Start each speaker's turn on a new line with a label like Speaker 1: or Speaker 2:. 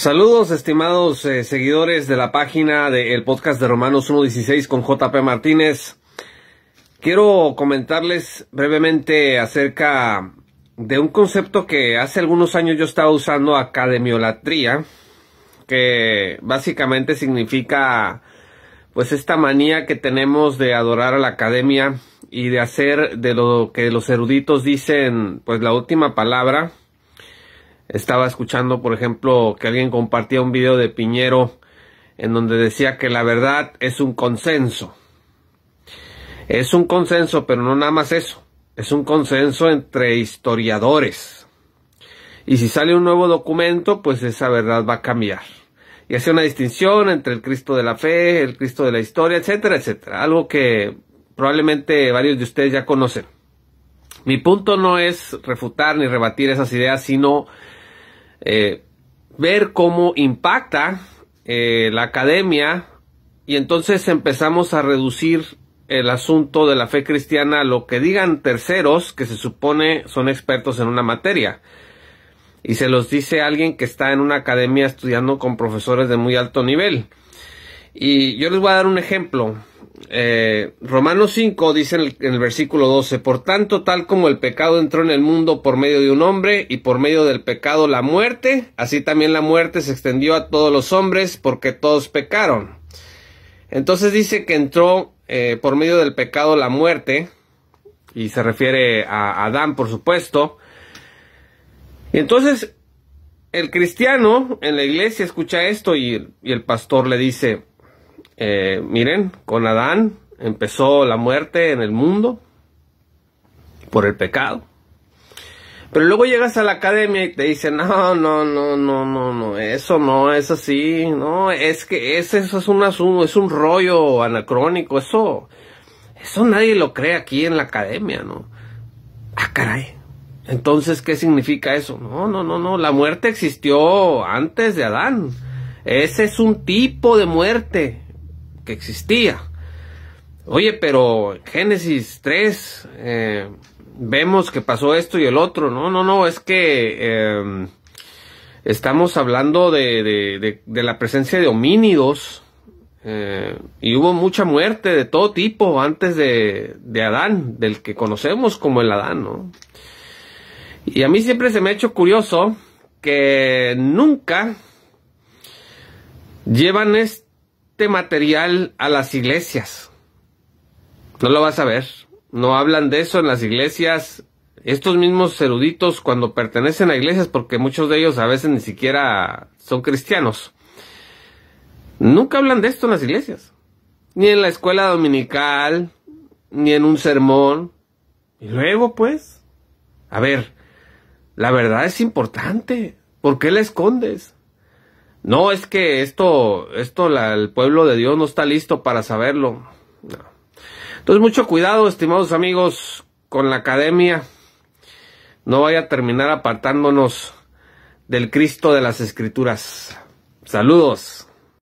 Speaker 1: Saludos, estimados eh, seguidores de la página del podcast de Romanos 1.16 con JP Martínez. Quiero comentarles brevemente acerca de un concepto que hace algunos años yo estaba usando, academiolatría, que básicamente significa pues esta manía que tenemos de adorar a la academia y de hacer de lo que los eruditos dicen pues la última palabra estaba escuchando, por ejemplo, que alguien compartía un video de Piñero en donde decía que la verdad es un consenso. Es un consenso, pero no nada más eso. Es un consenso entre historiadores. Y si sale un nuevo documento, pues esa verdad va a cambiar. Y hace una distinción entre el Cristo de la fe, el Cristo de la historia, etcétera, etcétera. Algo que probablemente varios de ustedes ya conocen. Mi punto no es refutar ni rebatir esas ideas, sino eh, ver cómo impacta eh, la academia y entonces empezamos a reducir el asunto de la fe cristiana a lo que digan terceros que se supone son expertos en una materia. Y se los dice alguien que está en una academia estudiando con profesores de muy alto nivel. Y yo les voy a dar un ejemplo eh, Romanos 5 dice en el, versículo 12, por tanto, tal como el pecado entró en el mundo por medio de un hombre y por medio del pecado la muerte, así también la muerte se extendió a todos los hombres porque todos pecaron. Entonces dice que entró eh, por medio del pecado la muerte, y se refiere a Adán, por supuesto. Y entonces el cristiano en la iglesia escucha esto y el pastor le dice, eh, miren, con Adán empezó la muerte en el mundo por el pecado. Pero luego llegas a la academia y te dicen, no, no, no, no, no, no, eso no es así, no, es que ese, eso es un asunto, es un rollo anacrónico, eso, eso nadie lo cree aquí en la academia, ¿no? Ah, caray. Entonces, ¿qué significa eso? No, no, no, no, la muerte existió antes de Adán. Ese es un tipo de muerte existía. Oye, pero Génesis 3 eh, vemos que pasó esto y el otro. No, no, no, es que em, estamos hablando de, la presencia de homínidos eh, y hubo mucha muerte de todo tipo antes de, Adán, del que conocemos como el Adán, ¿no? Y a mí siempre se me ha hecho curioso que nunca llevan este este material a las iglesias. No lo vas a ver. No hablan de eso en las iglesias. Estos mismos eruditos cuando pertenecen a iglesias, porque muchos de ellos a veces ni siquiera son cristianos, nunca hablan de esto en las iglesias. Ni en la escuela dominical, ni en un sermón. Y luego, pues, a ver, la verdad es importante. ¿Por qué la escondes? No, es que esto, esto el pueblo de Dios no está listo para saberlo. Entonces, mucho cuidado, estimados amigos, con la academia. No vaya a terminar apartándonos del Cristo de las Escrituras. Saludos.